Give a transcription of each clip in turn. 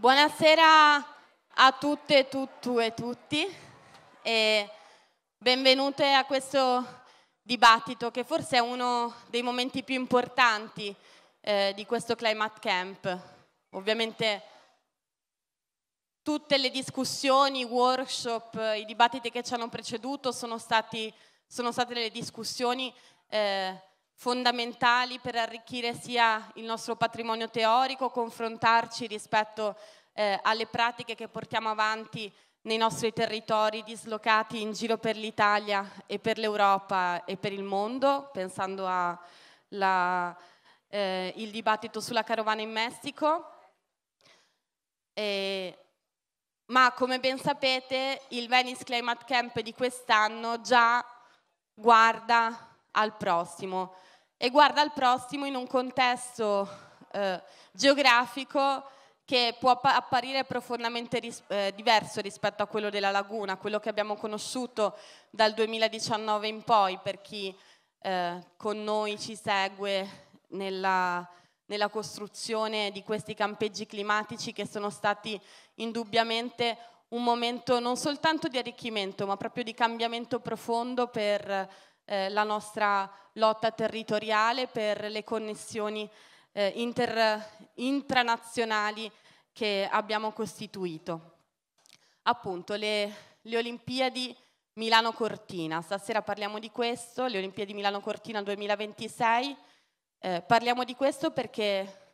Buonasera a tutte, tutto e tutti e benvenute a questo dibattito che forse è uno dei momenti più importanti eh, di questo Climate Camp. Ovviamente tutte le discussioni, i workshop, i dibattiti che ci hanno preceduto sono, stati, sono state delle discussioni eh, fondamentali per arricchire sia il nostro patrimonio teorico, confrontarci rispetto eh, alle pratiche che portiamo avanti nei nostri territori dislocati in giro per l'Italia e per l'Europa e per il mondo, pensando al eh, dibattito sulla carovana in Messico. E, ma come ben sapete il Venice Climate Camp di quest'anno già guarda al prossimo e guarda al prossimo in un contesto eh, geografico che può apparire profondamente ris eh, diverso rispetto a quello della laguna, quello che abbiamo conosciuto dal 2019 in poi per chi eh, con noi ci segue nella, nella costruzione di questi campeggi climatici che sono stati indubbiamente un momento non soltanto di arricchimento ma proprio di cambiamento profondo per eh, la nostra lotta territoriale, per le connessioni eh, inter, intranazionali che abbiamo costituito. Appunto, le, le Olimpiadi Milano-Cortina, stasera parliamo di questo, le Olimpiadi Milano-Cortina 2026, eh, parliamo di questo perché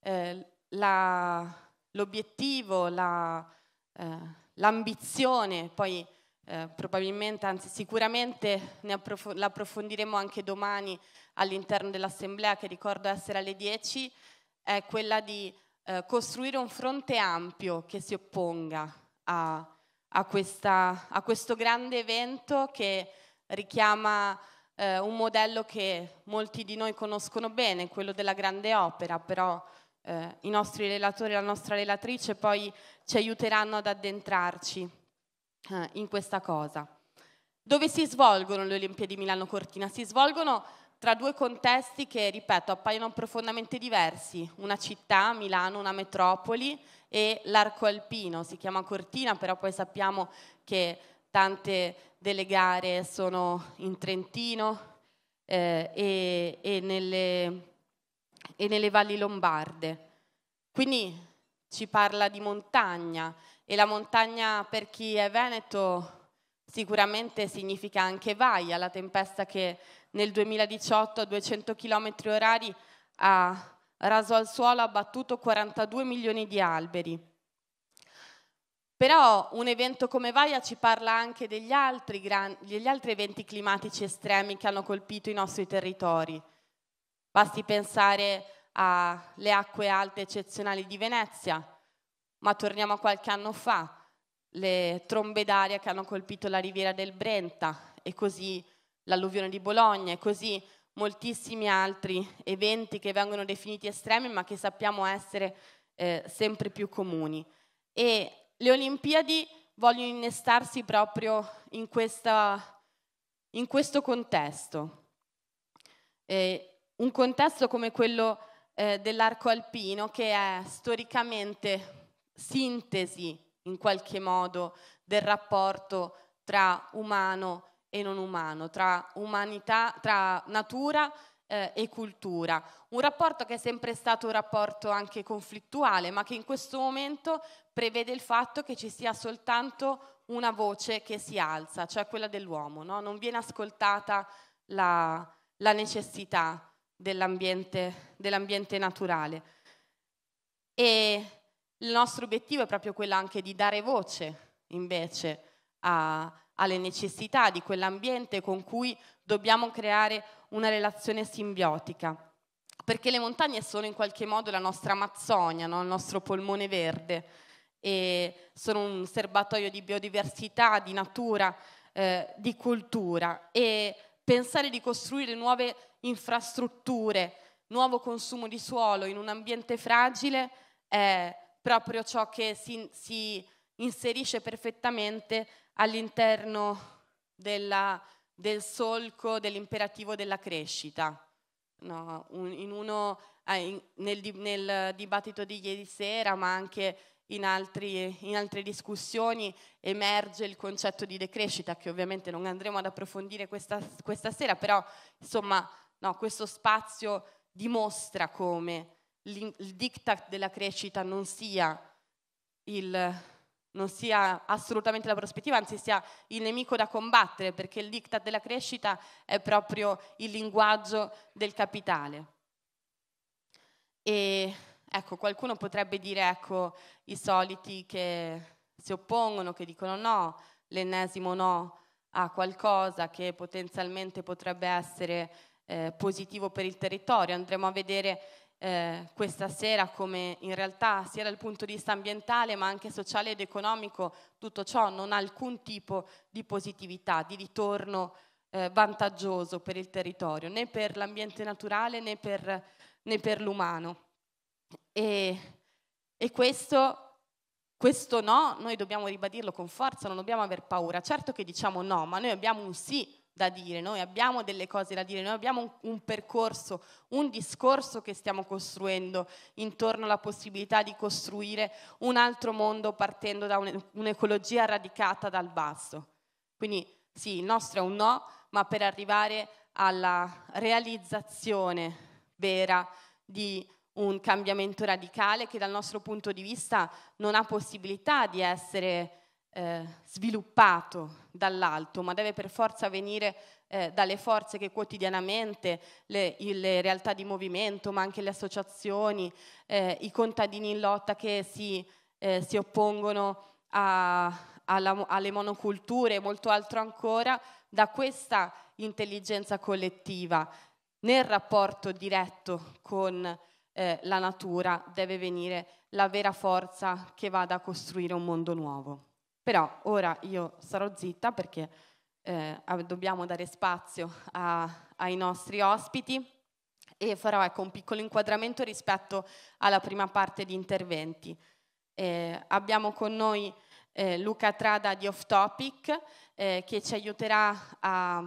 eh, l'obiettivo, la, eh, l'ambizione, poi eh, probabilmente, anzi sicuramente approf- l'approfondiremo anche domani all'interno dell'Assemblea, che ricordo essere alle 10, è quella di eh, costruire un fronte ampio che si opponga a, a, questa, a questo grande evento che richiama eh, un modello che molti di noi conoscono bene, quello della grande opera, però eh, i nostri relatori e la nostra relatrice poi ci aiuteranno ad addentrarci eh, in questa cosa. Dove si svolgono le Olimpiadi Milano-Cortina? Si svolgono tra due contesti che, ripeto, appaiono profondamente diversi, una città, Milano, una metropoli e l'arco alpino, si chiama Cortina, però poi sappiamo che tante delle gare sono in Trentino eh, e, e, nelle, e nelle valli lombarde. Quindi ci parla di montagna, e la montagna per chi è veneto sicuramente significa anche vaia, la tempesta che nel 2018 a 200 km orari ha raso al suolo, ha abbattuto 42 milioni di alberi. Però un evento come Vaia ci parla anche degli altri, gran, degli altri, eventi climatici estremi che hanno colpito i nostri territori. Basti pensare alle acque alte eccezionali di Venezia, ma torniamo a qualche anno fa, le trombe d'aria che hanno colpito la riviera del Brenta e così l'alluvione di Bologna e così moltissimi altri eventi che vengono definiti estremi ma che sappiamo essere eh, sempre più comuni. E le Olimpiadi vogliono innestarsi proprio in, questa, in questo contesto. Eh, un contesto come quello eh, dell'arco alpino che è storicamente sintesi in qualche modo del rapporto tra umano e non umano, tra, umanità, tra natura eh, e cultura. Un rapporto che è sempre stato un rapporto anche conflittuale, ma che in questo momento prevede il fatto che ci sia soltanto una voce che si alza, cioè quella dell'uomo. No? Non viene ascoltata la, la necessità dell'ambiente, dell'ambiente naturale. E il nostro obiettivo è proprio quello anche di dare voce invece a, alle necessità di quell'ambiente con cui dobbiamo creare una relazione simbiotica. Perché le montagne sono in qualche modo la nostra Amazzonia, no? il nostro polmone verde, e sono un serbatoio di biodiversità, di natura, eh, di cultura. E pensare di costruire nuove infrastrutture, nuovo consumo di suolo in un ambiente fragile è proprio ciò che si, si inserisce perfettamente all'interno della, del solco dell'imperativo della crescita. No, un, uno, eh, nel, nel, dibattito di ieri sera, ma anche in, altri, in altre discussioni, emerge il concetto di decrescita, che ovviamente non andremo ad approfondire questa, questa sera, però insomma no, questo spazio dimostra come il diktat della crescita non sia, il, non sia assolutamente la prospettiva, anzi sia il nemico da combattere, perché il diktat della crescita è proprio il linguaggio del capitale. E ecco, qualcuno potrebbe dire, ecco, i soliti che si oppongono, che dicono no, l'ennesimo no a qualcosa che potenzialmente potrebbe essere eh, positivo per il territorio. Andremo a vedere eh, questa sera come in realtà sia dal punto di vista ambientale ma anche sociale ed economico tutto ciò non ha alcun tipo di positività, di ritorno eh, vantaggioso per il territorio, né per l'ambiente naturale né per, né per l'umano. E, e questo, questo no, noi dobbiamo ribadirlo con forza, non dobbiamo aver paura. Certo che diciamo no, ma noi abbiamo un sì da dire, noi abbiamo delle cose da dire, noi abbiamo un, un, percorso, un discorso che stiamo costruendo intorno alla possibilità di costruire un altro mondo partendo da un, un'ecologia radicata dal basso. Quindi sì, il nostro è un no, ma per arrivare alla realizzazione vera di un cambiamento radicale che dal nostro punto di vista non ha possibilità di essere eh, sviluppato dall'alto, ma deve per forza venire eh, dalle forze che quotidianamente le, le, realtà di movimento, ma anche le associazioni, eh, i contadini in lotta che si, eh, si oppongono a, alla, alle monoculture e molto altro ancora, da questa intelligenza collettiva nel rapporto diretto con eh, la natura deve venire la vera forza che vada a costruire un mondo nuovo. Però ora io sarò zitta perché eh, dobbiamo dare spazio a, ai nostri ospiti e farò ecco, un piccolo inquadramento rispetto alla prima parte di interventi. Eh, abbiamo con noi eh, Luca Trada di Off Topic eh, che ci aiuterà a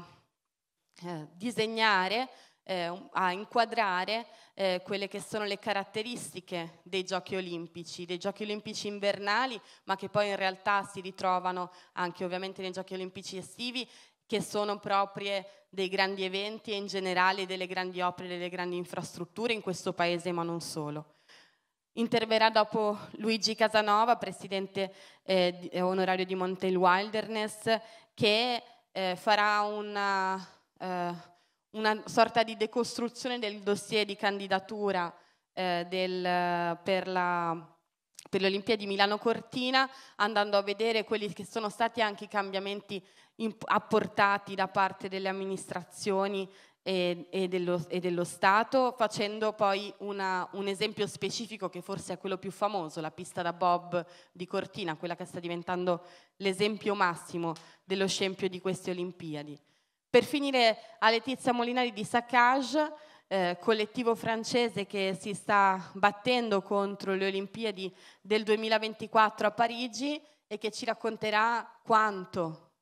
eh, disegnare eh, a inquadrare eh, quelle che sono le caratteristiche dei giochi olimpici, dei giochi olimpici invernali, ma che poi in realtà si ritrovano anche ovviamente nei giochi olimpici estivi, che sono proprie dei grandi eventi e in generale delle grandi opere, delle grandi infrastrutture in questo paese, ma non solo. Interverrà dopo Luigi Casanova, presidente eh, eh onorario di Monte Wilderness, che eh, farà una, eh, una sorta di decostruzione del dossier di candidatura eh, del, per la per le Olimpiadi Milano Cortina, andando a vedere quelli che sono stati anche i cambiamenti apportati da parte delle amministrazioni e, e, dello, e dello, Stato, facendo poi una, un esempio specifico che forse è quello più famoso, la pista da Bob di Cortina, quella che sta diventando l'esempio massimo dello scempio di queste Olimpiadi. Per finire a Letizia Molinari di Saccage, eh, collettivo francese che si sta battendo contro le Olimpiadi del 2024 a Parigi e che ci racconterà quanto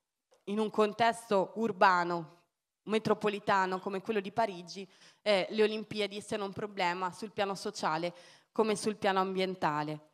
in un contesto urbano metropolitano come quello di Parigi eh, le Olimpiadi siano un problema sul piano sociale come sul piano ambientale.